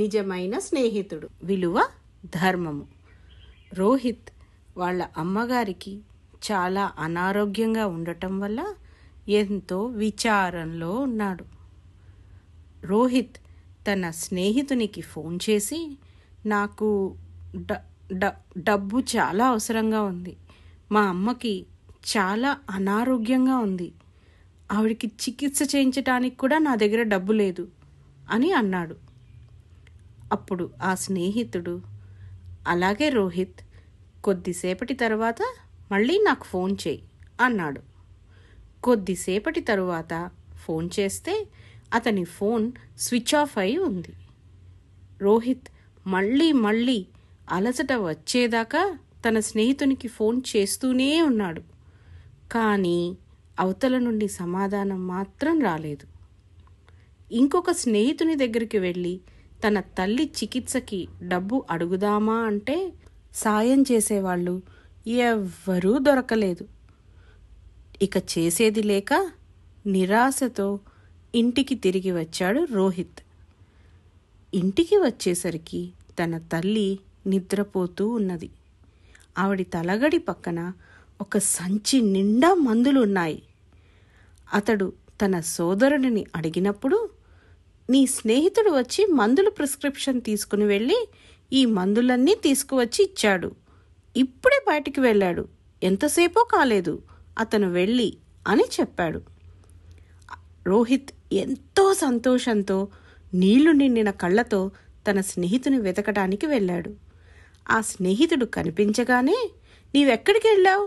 నిజమైన స్నేహితుడు విలువ ధర్మము రోహిత్ వాళ్ళ అమ్మగారికి చాలా అనారోగ్యంగా ఉండటం వల్ల ఎంతో విచారంలో ఉన్నాడు రోహిత్ తన స్నేహితునికి ఫోన్ చేసి నాకు డ డ డబ్బు చాలా అవసరంగా ఉంది మా అమ్మకి చాలా అనారోగ్యంగా ఉంది ఆవిడికి చికిత్స చేయించడానికి కూడా నా దగ్గర డబ్బు లేదు అని అన్నాడు అప్పుడు ఆ స్నేహితుడు అలాగే రోహిత్ కొద్దిసేపటి తర్వాత మళ్ళీ నాకు ఫోన్ చేయి అన్నాడు కొద్దిసేపటి తరువాత ఫోన్ చేస్తే అతని ఫోన్ స్విచ్ ఆఫ్ అయి ఉంది రోహిత్ మళ్ళీ మళ్ళీ అలసట వచ్చేదాకా తన స్నేహితునికి ఫోన్ చేస్తూనే ఉన్నాడు కానీ అవతల నుండి సమాధానం మాత్రం రాలేదు ఇంకొక స్నేహితుని దగ్గరికి వెళ్ళి తన తల్లి చికిత్సకి డబ్బు అడుగుదామా అంటే సాయం చేసేవాళ్ళు ఎవ్వరూ దొరకలేదు ఇక చేసేది లేక నిరాశతో ఇంటికి తిరిగి వచ్చాడు రోహిత్ ఇంటికి వచ్చేసరికి తన తల్లి నిద్రపోతూ ఉన్నది ఆవిడి తలగడి పక్కన ఒక సంచి నిండా మందులు ఉన్నాయి అతడు తన సోదరుడిని అడిగినప్పుడు నీ స్నేహితుడు వచ్చి మందులు ప్రిస్క్రిప్షన్ తీసుకుని వెళ్ళి ఈ మందులన్నీ తీసుకువచ్చి ఇచ్చాడు ఇప్పుడే బయటికి వెళ్ళాడు ఎంతసేపో కాలేదు అతను వెళ్ళి అని చెప్పాడు రోహిత్ ఎంతో సంతోషంతో నీళ్లు నిండిన కళ్ళతో తన స్నేహితుని వెతకడానికి వెళ్ళాడు ఆ స్నేహితుడు కనిపించగానే నీవెక్కడికి వెళ్ళావు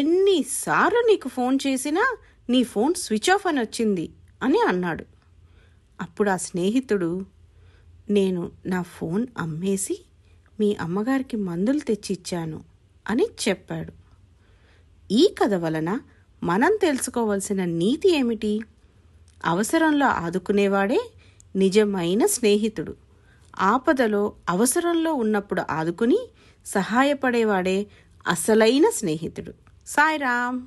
ఎన్నిసార్లు నీకు ఫోన్ చేసినా నీ ఫోన్ స్విచ్ ఆఫ్ అని వచ్చింది అని అన్నాడు అప్పుడు ఆ స్నేహితుడు నేను నా ఫోన్ అమ్మేసి మీ అమ్మగారికి మందులు తెచ్చిచ్చాను అని చెప్పాడు ఈ కథ వలన మనం తెలుసుకోవలసిన నీతి ఏమిటి అవసరంలో ఆదుకునేవాడే నిజమైన స్నేహితుడు ఆపదలో అవసరంలో ఉన్నప్పుడు ఆదుకుని సహాయపడేవాడే అసలైన స్నేహితుడు సాయిరామ్